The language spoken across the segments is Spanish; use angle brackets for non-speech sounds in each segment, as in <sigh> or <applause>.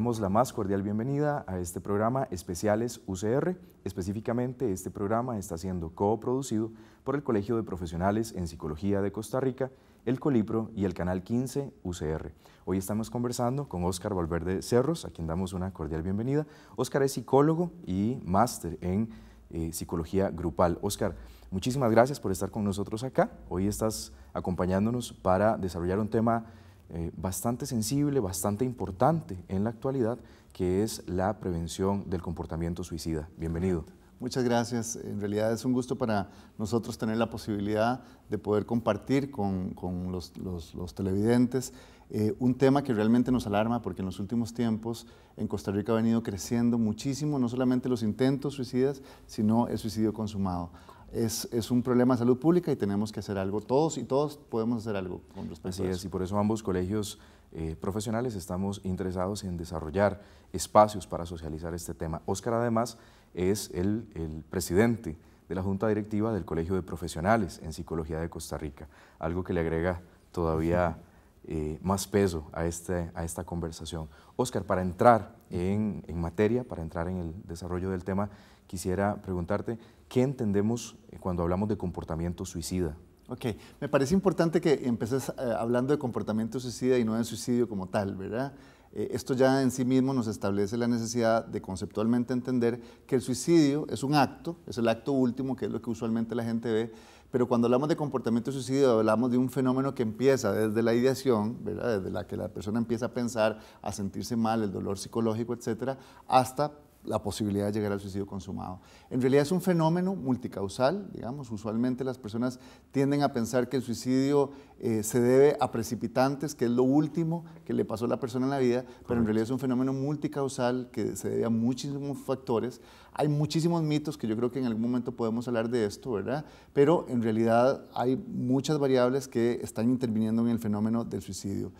damos la más cordial bienvenida a este programa Especiales UCR. Específicamente, este programa está siendo coproducido por el Colegio de Profesionales en Psicología de Costa Rica, el Colipro y el Canal 15 UCR. Hoy estamos conversando con Óscar Valverde Cerros, a quien damos una cordial bienvenida. Óscar es psicólogo y máster en eh, psicología grupal. Óscar, muchísimas gracias por estar con nosotros acá. Hoy estás acompañándonos para desarrollar un tema eh, bastante sensible, bastante importante en la actualidad, que es la prevención del comportamiento suicida. Bienvenido. Muchas gracias. En realidad es un gusto para nosotros tener la posibilidad de poder compartir con, los, televidentes eh, un tema que realmente nos alarma porque en los últimos tiempos en Costa Rica ha venido creciendo muchísimo, no solamente los intentos suicidas, sino el suicidio consumado es, un problema de salud pública y tenemos que hacer algo. Todos y todos podemos hacer algo con respecto Así es, y por eso ambos colegios eh, profesionales estamos interesados en desarrollar espacios para socializar este tema. Óscar además es el, presidente de la Junta Directiva del Colegio de Profesionales en Psicología de Costa Rica, algo que le agrega todavía... <laughs> Eh, más peso a, este, a esta conversación. Oscar, para entrar en, materia, para entrar en el desarrollo del tema, quisiera preguntarte, ¿qué entendemos eh, cuando hablamos de comportamiento suicida? Ok, me parece importante que empeces eh, hablando de comportamiento suicida y no de suicidio como tal, ¿verdad? esto ya en sí mismo nos establece la necesidad de conceptualmente entender que el suicidio es un acto, es el acto último, que es lo que usualmente la gente ve, pero cuando hablamos de comportamiento suicida, hablamos de un fenómeno que empieza desde la ideación, desde la que la persona empieza a pensar, a sentirse mal, el dolor psicológico, etcétera, hasta la posibilidad de llegar al suicidio consumado. En realidad es un fenómeno multicausal, digamos, usualmente las personas tienden a pensar que el suicidio eh, se debe a precipitantes, que es lo último que le pasó a la persona en la vida, pero en realidad es un fenómeno multicausal que se debe a muchísimos factores. Hay muchísimos mitos que yo creo que en algún momento podemos hablar de esto, ¿verdad? Pero en realidad hay muchas variables que están interviniendo en el fenómeno del suicidio.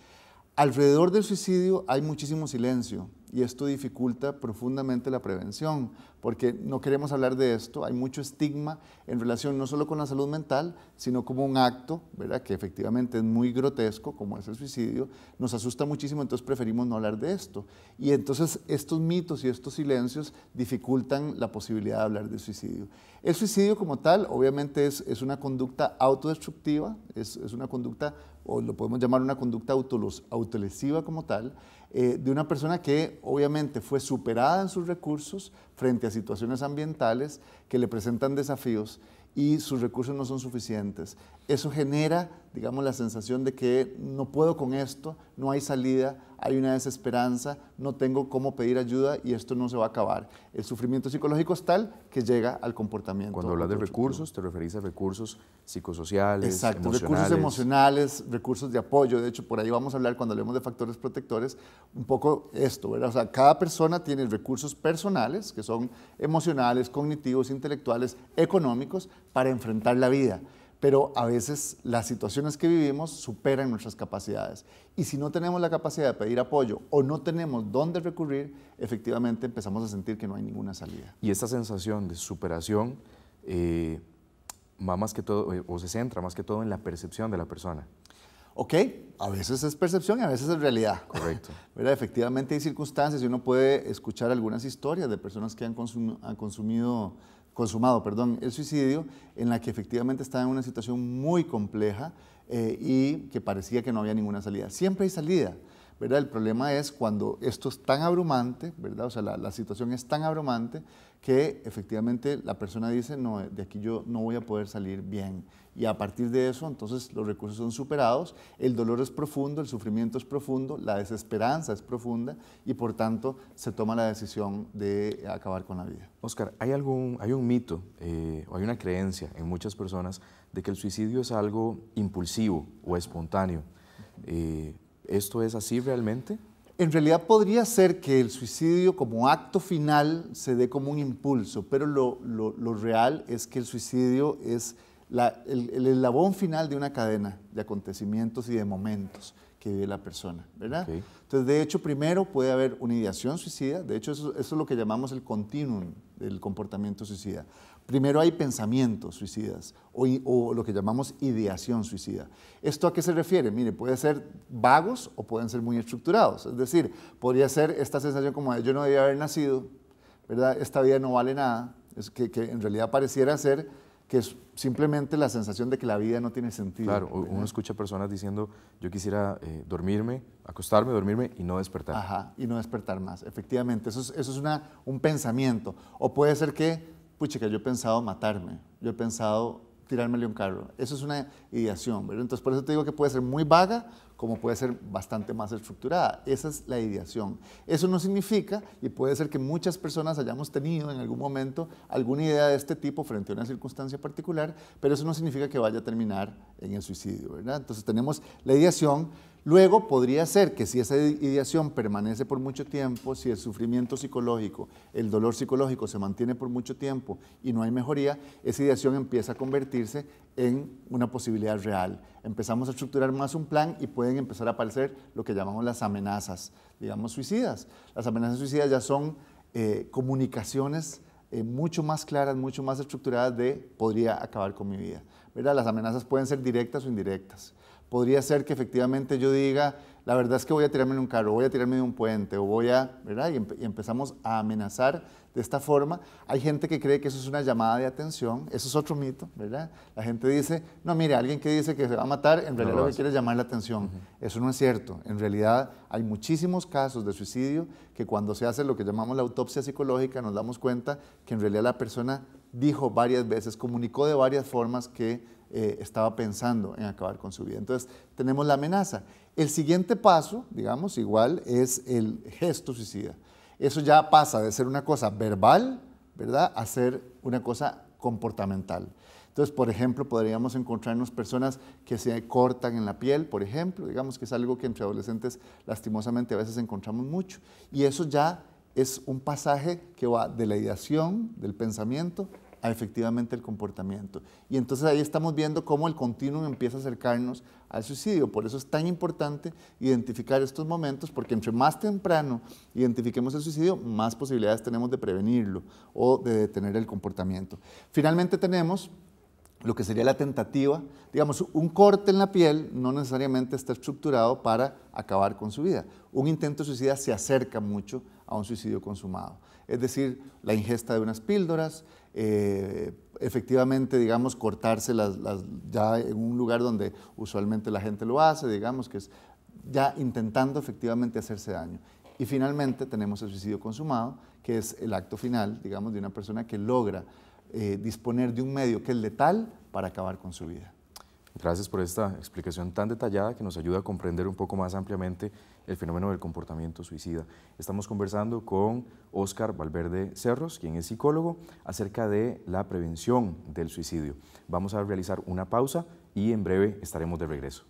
Alrededor del suicidio hay muchísimo silencio y esto dificulta profundamente la prevención porque no queremos hablar de esto. Hay mucho estigma en relación no solo con la salud mental, sino como un acto, ¿verdad? Que efectivamente es muy grotesco, como es el suicidio. Nos asusta muchísimo, entonces preferimos no hablar de esto. Y entonces estos mitos y estos silencios dificultan la posibilidad de hablar de suicidio. El suicidio como tal, obviamente, es, es una conducta autodestructiva, es, es una conducta o lo podemos llamar una conducta autolesiva como tal, eh, de una persona que obviamente fue superada en sus recursos frente a situaciones ambientales que le presentan desafíos y sus recursos no son suficientes. Eso genera digamos, la sensación de que no puedo con esto, no hay salida, hay una desesperanza, no tengo cómo pedir ayuda y esto no se va a acabar. El sufrimiento psicológico es tal que llega al comportamiento. Cuando hablas de recursos, te referís a recursos psicosociales, Exacto, recursos emocionales, recursos de apoyo. De hecho, por ahí vamos a hablar cuando hablemos de factores protectores, un poco esto, O sea, cada persona tiene recursos personales, que son emocionales, cognitivos, intelectuales, económicos, para enfrentar la vida pero a veces las situaciones que vivimos superan nuestras capacidades. Y si no tenemos la capacidad de pedir apoyo o no tenemos dónde recurrir, efectivamente empezamos a sentir que no hay ninguna salida. Y esta sensación de superación eh, va más que todo, eh, o se centra más que todo en la percepción de la persona. Ok, a veces es percepción y a veces es realidad. Correcto. Pero <laughs> Efectivamente hay circunstancias y uno puede escuchar algunas historias de personas que han, han consumido consumado perdón, el suicidio, en la que efectivamente estaba en una situación muy compleja eh, y que parecía que no había ninguna salida. Siempre hay salida. ¿verdad? El problema es cuando esto es tan abrumante, ¿verdad? O sea, la, situación es tan abrumante que efectivamente la persona dice, no, eh, de aquí yo no voy a poder salir bien. Y a partir de eso, entonces los recursos son superados, el dolor es profundo, el sufrimiento es profundo, la desesperanza es profunda y por tanto se toma la decisión de acabar con la vida. Oscar, hay, algún, hay un mito eh, o hay una creencia en muchas personas de que el suicidio es algo impulsivo o espontáneo. Eh, ¿Esto es así realmente? En realidad podría ser que el suicidio como acto final se dé como un impulso, pero lo, real es que el suicidio es el, el, eslabón final de una cadena de acontecimientos y de momentos que vive la persona, ¿verdad? Entonces, de hecho, primero puede haber una ideación suicida, de hecho, eso, es lo que llamamos el continuum del comportamiento suicida. Primero hay pensamientos suicidas o, lo que llamamos ideación suicida. ¿Esto a qué se refiere? Mire, puede ser vagos o pueden ser muy estructurados. Es decir, podría ser esta sensación como de yo no debía haber nacido, ¿verdad? Esta vida no vale nada. Es que, en realidad pareciera ser que es simplemente la sensación de que la vida no tiene sentido. Claro, uno escucha personas diciendo, yo quisiera eh, dormirme, acostarme, dormirme y no despertar. Ajá, y no despertar más, efectivamente. Eso es, un pensamiento. O puede ser que que yo he pensado matarme, yo he pensado tirármele un carro. Eso es una ideación, ¿verdad? Entonces, por eso te digo que puede ser muy vaga, como puede ser bastante más estructurada. Esa es la ideación. Eso no significa, y puede ser que muchas personas hayamos tenido en algún momento alguna idea de este tipo frente a una circunstancia particular, pero eso no significa que vaya a terminar en el suicidio, ¿verdad? Entonces, tenemos la ideación, Luego podría ser que si esa ideación permanece por mucho tiempo, si el sufrimiento psicológico, el dolor psicológico se mantiene por mucho tiempo y no hay mejoría, esa ideación empieza a convertirse en una posibilidad real. Empezamos a estructurar más un plan y pueden empezar a aparecer lo que llamamos las amenazas, digamos, suicidas. Las amenazas suicidas ya son eh, comunicaciones eh, mucho más claras, mucho más estructuradas de podría acabar con mi vida. ¿Verdad? Las amenazas pueden ser directas o indirectas podría ser que efectivamente yo diga, la verdad es que voy a tirarme de un carro, voy a tirarme de un puente, o voy a, ¿verdad? Y, empezamos a amenazar de esta forma. Hay gente que cree que eso es una llamada de atención, eso es otro mito, ¿verdad? La gente dice, no, mire, alguien que dice que se va a matar, en realidad lo, que quiere es llamar la atención. Eso no es cierto. En realidad hay muchísimos casos de suicidio que cuando se hace lo que llamamos la autopsia psicológica nos damos cuenta que en realidad la persona dijo varias veces, comunicó de varias formas que eh, estaba pensando en acabar con su vida. Entonces, tenemos la amenaza. El siguiente paso, digamos, igual, es el gesto suicida. Eso ya pasa de ser una cosa verbal, ¿verdad?, a ser una cosa comportamental. Entonces, por ejemplo, podríamos encontrarnos personas que se cortan en la piel, por ejemplo, digamos que es algo que entre adolescentes lastimosamente a veces encontramos mucho. Y eso ya es un pasaje que va de la ideación, del pensamiento, a efectivamente el comportamiento. Y entonces ahí estamos viendo cómo el continuum empieza a acercarnos al suicidio. Por eso es tan importante identificar estos momentos, porque entre más temprano identifiquemos el suicidio, más posibilidades tenemos de prevenirlo o de detener el comportamiento. Finalmente tenemos lo que sería la tentativa, digamos, un corte en la piel no necesariamente está estructurado para acabar con su vida. Un intento suicida se acerca mucho a un suicidio consumado. Es decir, la ingesta de unas píldoras, eh, efectivamente, digamos, cortarse las, ya en un lugar donde usualmente la gente lo hace, digamos, que es ya intentando efectivamente hacerse daño. Y finalmente tenemos el suicidio consumado, que es el acto final, digamos, de una persona que logra eh, disponer de un medio que es letal para acabar con su vida. Gracias por esta explicación tan detallada que nos ayuda a comprender un poco más ampliamente el fenómeno del comportamiento suicida. Estamos conversando con Óscar Valverde Cerros, quien es psicólogo, acerca de la prevención del suicidio. Vamos a realizar una pausa y en breve estaremos de regreso.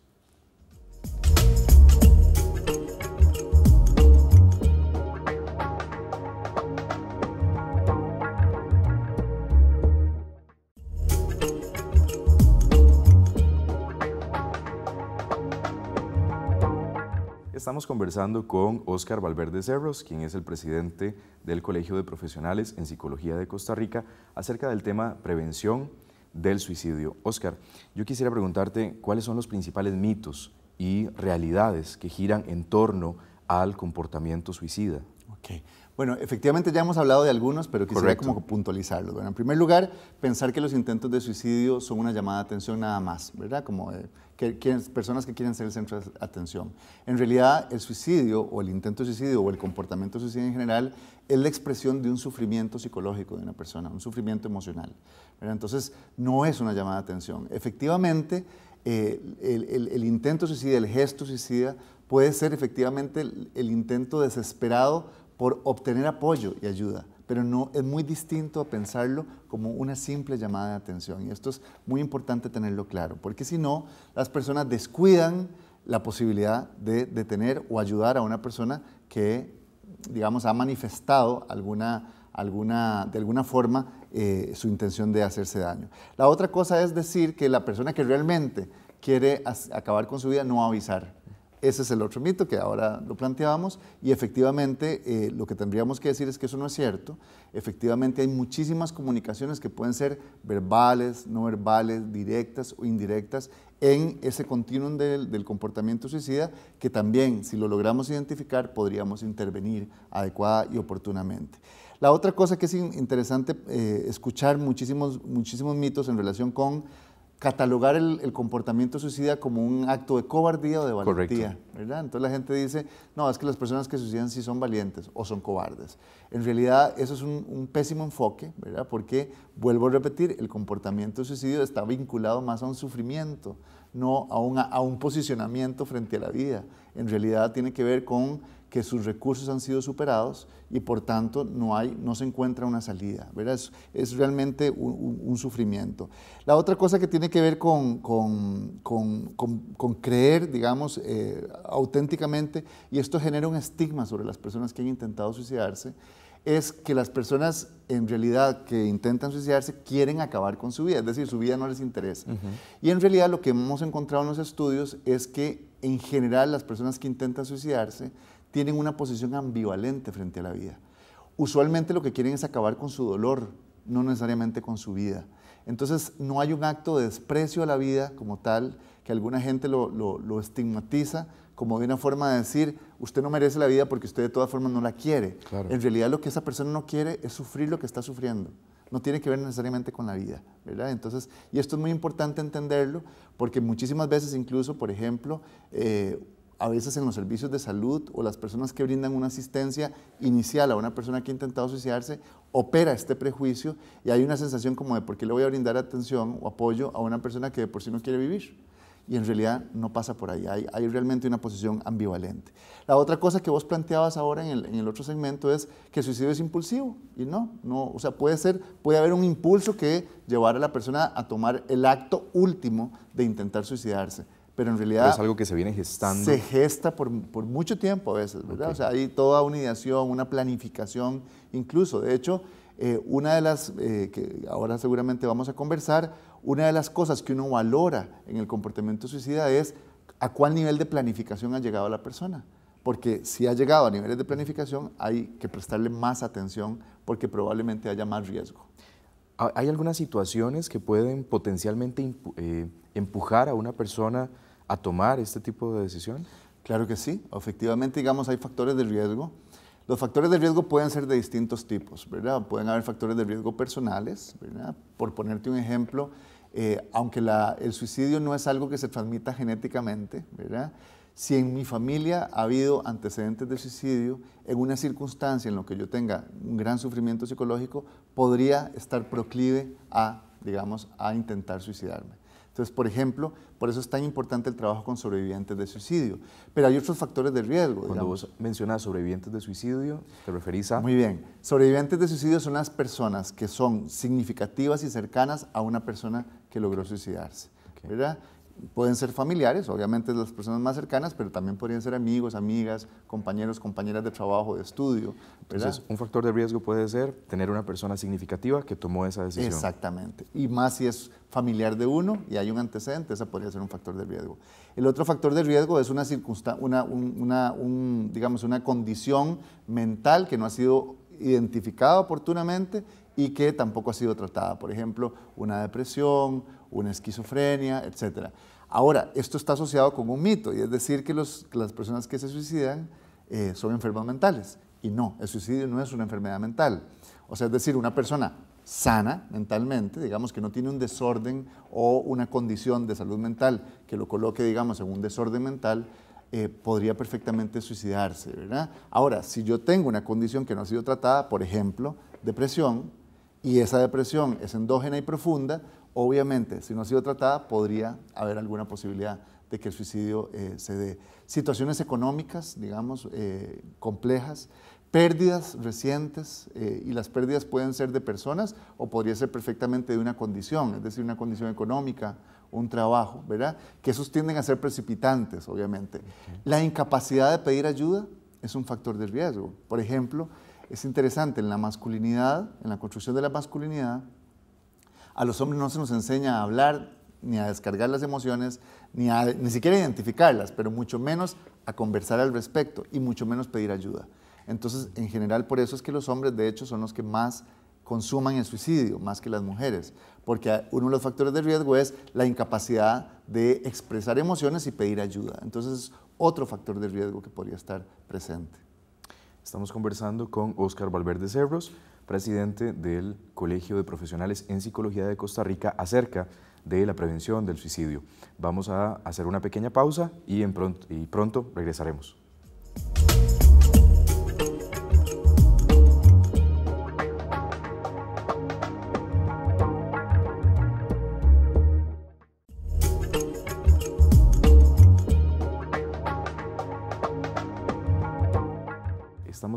Estamos conversando con Óscar Valverde Cerros, quien es el presidente del Colegio de Profesionales en Psicología de Costa Rica, acerca del tema prevención del suicidio. Óscar, yo quisiera preguntarte cuáles son los principales mitos y realidades que giran en torno al comportamiento suicida. Bueno, efectivamente ya hemos hablado de algunos, pero quisiera como puntualizarlo. en primer lugar, pensar que los intentos de suicidio son una llamada de atención nada más, ¿verdad? Como personas que quieren ser el centro de atención. En realidad, el suicidio o el intento de suicidio o el comportamiento de suicidio en general es la expresión de un sufrimiento psicológico de una persona, un sufrimiento emocional. Entonces, no es una llamada de atención. Efectivamente, eh, el, intento suicida, el gesto suicida, puede ser efectivamente el intento desesperado por obtener apoyo y ayuda, pero no es muy distinto a pensarlo como una simple llamada de atención. Y esto es muy importante tenerlo claro, porque si no, las personas descuidan la posibilidad de detener o ayudar a una persona que, digamos, ha manifestado alguna, alguna, de alguna forma eh, su intención de hacerse daño. La otra cosa es decir que la persona que realmente quiere acabar con su vida no va a avisar ese es el otro mito que ahora lo planteábamos y efectivamente eh, lo que tendríamos que decir es que eso no es cierto. Efectivamente hay muchísimas comunicaciones que pueden ser verbales, no verbales, directas o indirectas en ese continuum del, comportamiento suicida que también si lo logramos identificar podríamos intervenir adecuada y oportunamente. La otra cosa que es interesante eh, escuchar muchísimos, muchísimos mitos en relación con catalogar el, comportamiento suicida como un acto de cobardía o de valentía, ¿verdad? Entonces la gente dice, no, es que las personas que suicidan sí son valientes o son cobardes. En realidad eso es un, pésimo enfoque, ¿verdad? Porque, vuelvo a repetir, el comportamiento suicidio está vinculado más a un sufrimiento, no a un posicionamiento frente a la vida. En realidad tiene que ver con que sus recursos han sido superados y por tanto no, hay, no se encuentra una salida. Es, realmente un, sufrimiento. La otra cosa que tiene que ver con, creer, digamos, eh, auténticamente, y esto genera un estigma sobre las personas que han intentado suicidarse, es que las personas en realidad que intentan suicidarse quieren acabar con su vida, es decir, su vida no les interesa. Y en realidad lo que hemos encontrado en los estudios es que en general las personas que intentan suicidarse, tienen una posición ambivalente frente a la vida. Usualmente lo que quieren es acabar con su dolor, no necesariamente con su vida. Entonces no hay un acto de desprecio a la vida como tal, que alguna gente lo, estigmatiza como de una forma de decir, usted no merece la vida porque usted de todas formas no la quiere. En realidad lo que esa persona no quiere es sufrir lo que está sufriendo. No tiene que ver necesariamente con la vida, ¿verdad? Entonces, y esto es muy importante entenderlo porque muchísimas veces incluso, por ejemplo, eh, a veces en los servicios de salud o las personas que brindan una asistencia inicial a una persona que ha intentado suicidarse, opera este prejuicio y hay una sensación como de por qué le voy a brindar atención o apoyo a una persona que de por sí no quiere vivir. Y en realidad no pasa por ahí, hay, realmente una posición ambivalente. La otra cosa que vos planteabas ahora en el, otro segmento es que el suicidio es impulsivo y no, o sea, puede puede haber un impulso que llevar a la persona a tomar el acto último de intentar suicidarse pero en realidad... es algo que se viene gestando. Se gesta por, por mucho tiempo a veces, ¿verdad? O sea, hay toda una ideación, una planificación incluso. De hecho, eh, una de las, eh, que ahora seguramente vamos a conversar, una de las cosas que uno valora en el comportamiento suicida es a cuál nivel de planificación ha llegado la persona. Porque si ha llegado a niveles de planificación, hay que prestarle más atención porque probablemente haya más riesgo. ¿Hay algunas situaciones que pueden potencialmente eh, empujar a una persona a tomar este tipo de decisión? Claro que sí, efectivamente, digamos, hay factores de riesgo. Los factores de riesgo pueden ser de distintos tipos, ¿verdad? Pueden haber factores de riesgo personales, ¿verdad? Por ponerte un ejemplo, eh, aunque la, el suicidio no es algo que se transmita genéticamente, ¿verdad? Si en mi familia ha habido antecedentes de suicidio, en una circunstancia en la que yo tenga un gran sufrimiento psicológico, podría estar proclive a, digamos, a intentar suicidarme. Entonces, por ejemplo, por eso es tan importante el trabajo con sobrevivientes de suicidio. Pero hay otros factores de riesgo. Cuando vos mencionas sobrevivientes de suicidio, ¿te referís a...? Muy bien. Sobrevivientes de suicidio son las personas que son significativas y cercanas a una persona que logró suicidarse. ¿Verdad? Pueden ser familiares, obviamente las personas más cercanas, pero también podrían ser amigos, amigas, compañeros, compañeras de trabajo, de estudio. Entonces, un factor de riesgo puede ser tener una persona significativa que tomó esa decisión. Exactamente. Y más si es familiar de uno y hay un antecedente, ese podría ser un factor de riesgo. El otro factor de riesgo es una, circunstancia, una, digamos, una condición mental que no ha sido identificada oportunamente y que tampoco ha sido tratada. Por ejemplo, una depresión, una esquizofrenia, etcétera. Ahora, esto está asociado con un mito, y es decir que las personas que se suicidan eh, son enfermos mentales. Y no, el suicidio no es una enfermedad mental. O sea, es decir, una persona sana mentalmente, digamos que no tiene un desorden o una condición de salud mental que lo coloque, digamos, en un desorden mental, eh, podría perfectamente suicidarse, ¿verdad? Ahora, si yo tengo una condición que no ha sido tratada, por ejemplo, depresión, y esa depresión es endógena y profunda, Obviamente, si no ha sido tratada, podría haber alguna posibilidad de que el suicidio eh, se dé. Situaciones económicas, digamos, eh, complejas, pérdidas recientes, eh, y las pérdidas pueden ser de personas o podría ser perfectamente de una condición, es decir, una condición económica, un trabajo, ¿verdad? Que esos tienden a ser precipitantes, obviamente. La incapacidad de pedir ayuda es un factor de riesgo. Por ejemplo, es interesante, en la masculinidad, en la construcción de la masculinidad, a los hombres no se nos enseña a hablar, ni a descargar las emociones, ni, a, ni siquiera identificarlas, pero mucho menos a conversar al respecto y mucho menos pedir ayuda. Entonces, en general, por eso es que los hombres, de hecho, son los que más consuman el suicidio, más que las mujeres, porque uno de los factores de riesgo es la incapacidad de expresar emociones y pedir ayuda. Entonces, es otro factor de riesgo que podría estar presente. Estamos conversando con Óscar Valverde Cerros, presidente del Colegio de Profesionales en Psicología de Costa Rica, acerca de la prevención del suicidio. Vamos a hacer una pequeña pausa y, en y pronto regresaremos.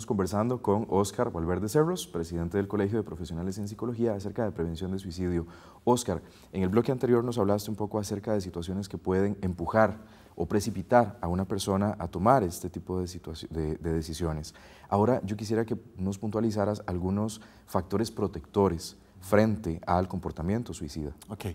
conversando con Óscar Valverde Cerros, presidente del Colegio de Profesionales en Psicología, acerca de prevención de suicidio. Óscar, en el bloque anterior nos hablaste un poco acerca de situaciones que pueden empujar o precipitar a una persona a tomar este tipo de, de, decisiones. Ahora yo quisiera que nos puntualizaras algunos factores protectores frente al comportamiento suicida. Ok,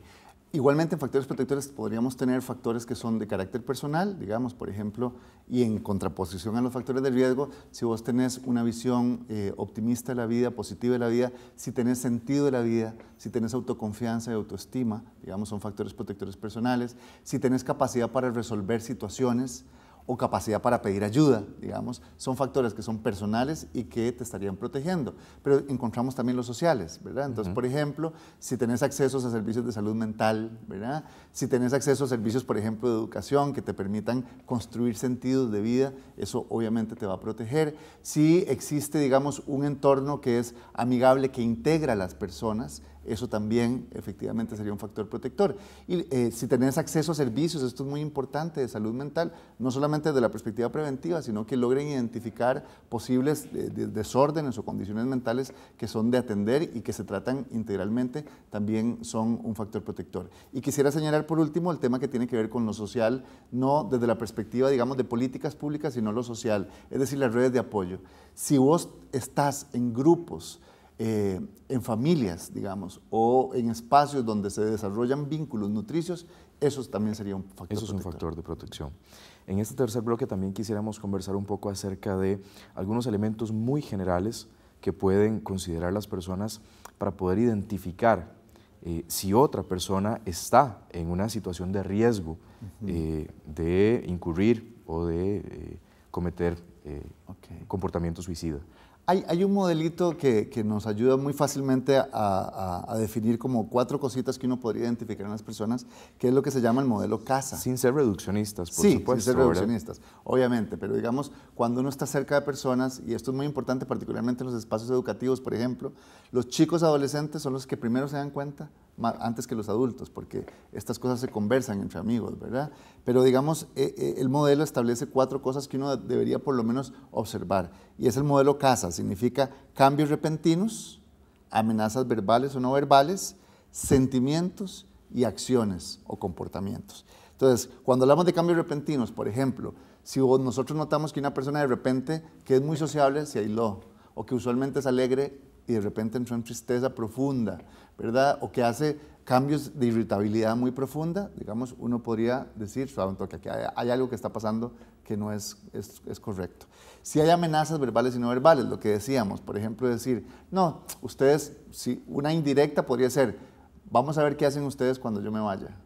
Igualmente en factores protectores podríamos tener factores que son de carácter personal, digamos, por ejemplo, y en contraposición a los factores de riesgo, si vos tenés una visión eh, optimista de la vida, positiva de la vida, si tenés sentido de la vida, si tenés autoconfianza y autoestima, digamos, son factores protectores personales, si tenés capacidad para resolver situaciones, o capacidad para pedir ayuda, digamos, son factores que son personales y que te estarían protegiendo. Pero encontramos también los sociales, ¿verdad? Entonces, por ejemplo, si tenés acceso a servicios de salud mental, ¿verdad? Si tenés acceso a servicios, por ejemplo, de educación que te permitan construir sentidos de vida, eso obviamente te va a proteger. Si existe, digamos, un entorno que es amigable, que integra a las personas, eso también efectivamente sería un factor protector. Y eh, si tenés acceso a servicios, esto es muy importante de salud mental, no solamente desde la perspectiva preventiva, sino que logren identificar posibles eh, desórdenes o condiciones mentales que son de atender y que se tratan integralmente, también son un factor protector. Y quisiera señalar por último el tema que tiene que ver con lo social, no desde la perspectiva, digamos, de políticas públicas, sino lo social, es decir, las redes de apoyo. Si vos estás en grupos, eh, en familias, digamos, o en espacios donde se desarrollan vínculos nutricios, eso también sería un factor. Eso es un factor de protección. En este tercer bloque también quisiéramos conversar un poco acerca de algunos elementos muy generales que pueden considerar las personas para poder identificar eh, si otra persona está en una situación de riesgo eh, de incurrir o de cometer comportamiento suicida. Hay, un modelito que, que, nos ayuda muy fácilmente a, a, definir como cuatro cositas que uno podría identificar en las personas, que es lo que se llama el modelo casa. Sin ser reduccionistas, por sí, Sin ser reduccionistas, obviamente, pero digamos, cuando uno está cerca de personas, y esto es muy importante particularmente en los espacios educativos, por ejemplo, los chicos adolescentes son los que primero se dan cuenta antes que los adultos, porque estas cosas se conversan entre amigos, ¿verdad? Pero digamos, e, e, el modelo establece cuatro cosas que uno debería por lo menos observar. Y es el modelo CASA, significa cambios repentinos, amenazas verbales o no verbales, sentimientos y acciones o comportamientos. Entonces, cuando hablamos de cambios repentinos, por ejemplo, si nosotros notamos que una persona de repente que es muy sociable se aisló o que usualmente es alegre y de repente entró en tristeza profunda, ¿verdad? O que hace cambios de irritabilidad muy profunda, digamos, uno podría decir, que hay, algo que está pasando que no es, es, es correcto. Si hay amenazas verbales y no verbales, lo que decíamos, por ejemplo, decir, no, ustedes, si una indirecta podría ser, vamos a ver qué hacen ustedes cuando yo me vaya,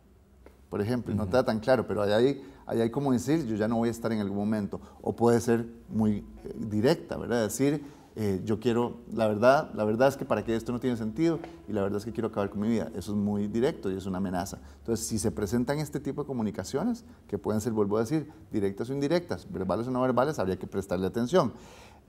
por ejemplo, no está tan claro, pero ahí ahí hay como decir, yo ya no voy a estar en algún momento, o puede ser muy eh, directa, ¿verdad? Decir, eh, yo quiero, la verdad, la verdad es que para que esto no tiene sentido y la verdad es que quiero acabar con mi vida. Eso es muy directo y es una amenaza. Entonces, si se presentan este tipo de comunicaciones, que pueden ser, vuelvo a decir, directas o indirectas, verbales o no verbales, habría que prestarle atención.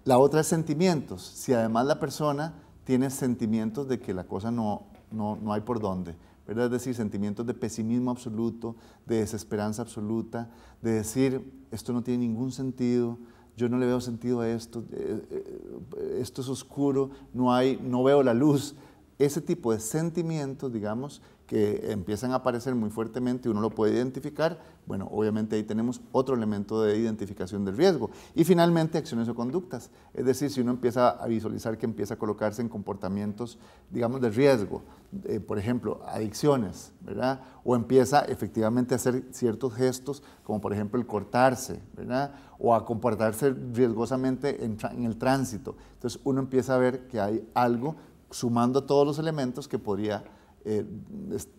La otra es sentimientos. Si además la persona tiene sentimientos de que la cosa no, no, hay por dónde, ¿verdad? Es decir, sentimientos de pesimismo absoluto, de desesperanza absoluta, de decir, esto no tiene ningún sentido, yo no le veo sentido a esto, eh, eh, esto es oscuro, no, hay, no veo la luz. Ese tipo de sentimientos, digamos, que empiezan a aparecer muy fuertemente y uno lo puede identificar, bueno, obviamente ahí tenemos otro elemento de identificación del riesgo. Y finalmente, acciones o conductas. Es decir, si uno empieza a visualizar que empieza a colocarse en comportamientos, digamos, de riesgo, eh, por ejemplo, adicciones, ¿verdad? O empieza efectivamente a hacer ciertos gestos, como por ejemplo el cortarse, ¿verdad? O a comportarse riesgosamente en, en el tránsito. Entonces uno empieza a ver que hay algo sumando todos los elementos que podría eh,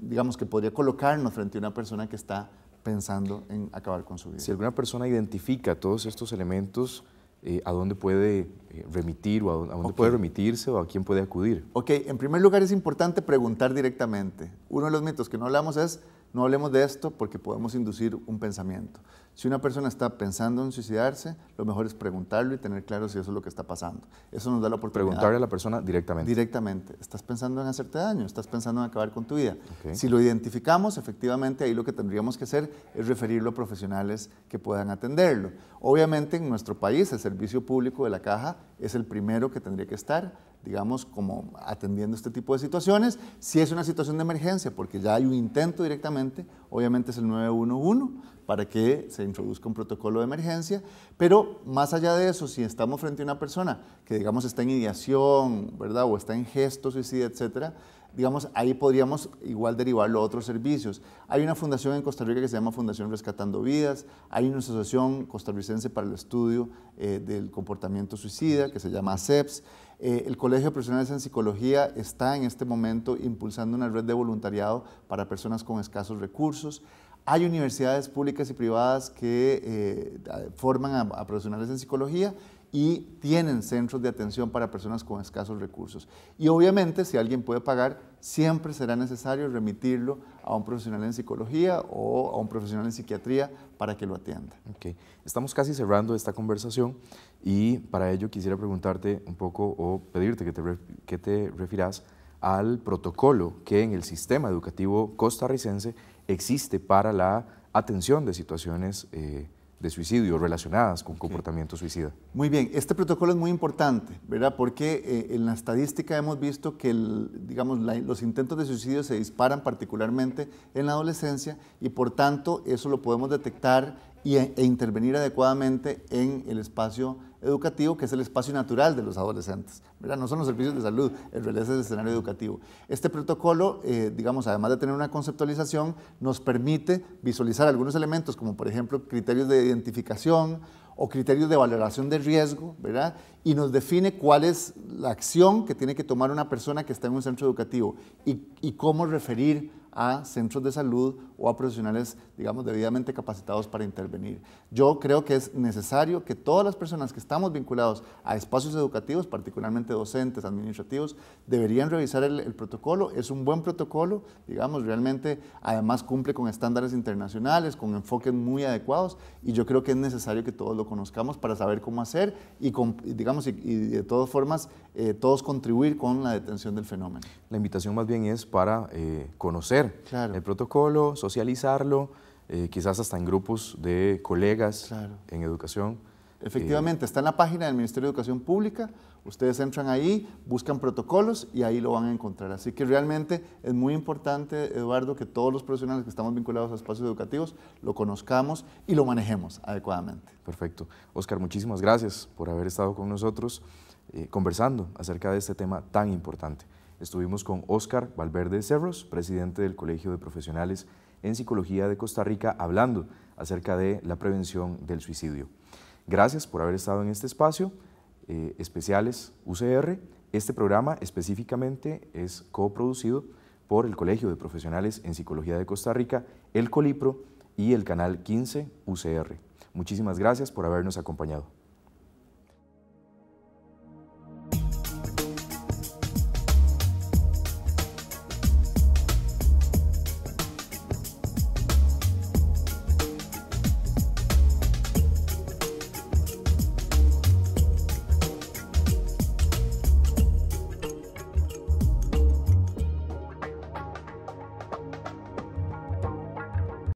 digamos que podría colocarnos frente a una persona que está pensando en acabar con su vida. Si alguna persona identifica todos estos elementos, eh, ¿a dónde puede eh, remitir o a dónde puede remitirse o a quién puede acudir? Ok, en primer lugar es importante preguntar directamente. Uno de los mitos que no hablamos es, no hablemos de esto porque podemos inducir un pensamiento. Si una persona está pensando en suicidarse, lo mejor es preguntarlo y tener claro si eso es lo que está pasando. Eso nos da la oportunidad. Preguntarle a la persona directamente. Directamente. Estás pensando en hacerte daño, estás pensando en acabar con tu vida. Si lo identificamos, efectivamente, ahí lo que tendríamos que hacer es referirlo a profesionales que puedan atenderlo. Obviamente, en nuestro país, el servicio público de la caja es el primero que tendría que estar digamos, como atendiendo este tipo de situaciones. Si es una situación de emergencia, porque ya hay un intento directamente, obviamente es el 911, para que se introduzca un protocolo de emergencia, pero más allá de eso, si estamos frente a una persona que digamos está en ideación, ¿verdad? O está en gesto suicida, etcétera, digamos, ahí podríamos igual derivarlo a otros servicios. Hay una fundación en Costa Rica que se llama Fundación Rescatando Vidas, hay una asociación costarricense para el estudio eh, del comportamiento suicida que se llama ACEPS. Eh, el Colegio de Profesionales en Psicología está en este momento impulsando una red de voluntariado para personas con escasos recursos. Hay universidades públicas y privadas que eh, forman a, profesionales en psicología y tienen centros de atención para personas con escasos recursos. Y obviamente, si alguien puede pagar, siempre será necesario remitirlo a un profesional en psicología o a un profesional en psiquiatría para que lo atienda. Okay. Estamos casi cerrando esta conversación y para ello quisiera preguntarte un poco o pedirte que te, que te refieras al protocolo que en el sistema educativo costarricense existe para la atención de situaciones eh, de suicidio relacionadas con comportamiento suicida. Muy bien, este protocolo es muy importante, ¿verdad? Porque eh, en la estadística hemos visto que digamos, los intentos de suicidio se disparan particularmente en la adolescencia y por tanto eso lo podemos detectar y, e, e intervenir adecuadamente en el espacio educativo, que es el espacio natural de los adolescentes. ¿verdad? No son los servicios de salud, en realidad es el escenario educativo. Este protocolo, eh, digamos, además de tener una conceptualización, nos permite visualizar algunos elementos, como por ejemplo criterios de identificación, o criterios de valoración de riesgo, ¿verdad? Y nos define cuál es la acción que tiene que tomar una persona que está en un centro educativo y, y cómo referir a centros de salud o a profesionales, digamos, debidamente capacitados para intervenir. Yo creo que es necesario que todas las personas que estamos vinculados a espacios educativos, particularmente docentes, administrativos, deberían revisar el, protocolo. Es un buen protocolo, digamos, realmente además cumple con estándares internacionales, con enfoques muy adecuados y yo creo que es necesario que todos lo conozcamos para saber cómo hacer y, digamos, y, de todas formas eh, todos contribuir con la detención del fenómeno. La invitación más bien es para eh, conocer el protocolo, socializarlo, eh, quizás hasta en grupos de colegas en educación. Efectivamente, eh, está en la página del Ministerio de Educación Pública, ustedes entran ahí, buscan protocolos y ahí lo van a encontrar. Así que realmente es muy importante, Eduardo, que todos los profesionales que estamos vinculados a espacios educativos lo conozcamos y lo manejemos adecuadamente. Perfecto. Oscar, muchísimas gracias por haber estado con nosotros eh, conversando acerca de este tema tan importante. Estuvimos con Óscar Valverde Cerros, presidente del Colegio de Profesionales en Psicología de Costa Rica, hablando acerca de la prevención del suicidio. Gracias por haber estado en este espacio. Eh, especiales UCR. Este programa específicamente es coproducido por el Colegio de Profesionales en Psicología de Costa Rica, el Colipro y el Canal 15 UCR. Muchísimas gracias por habernos acompañado.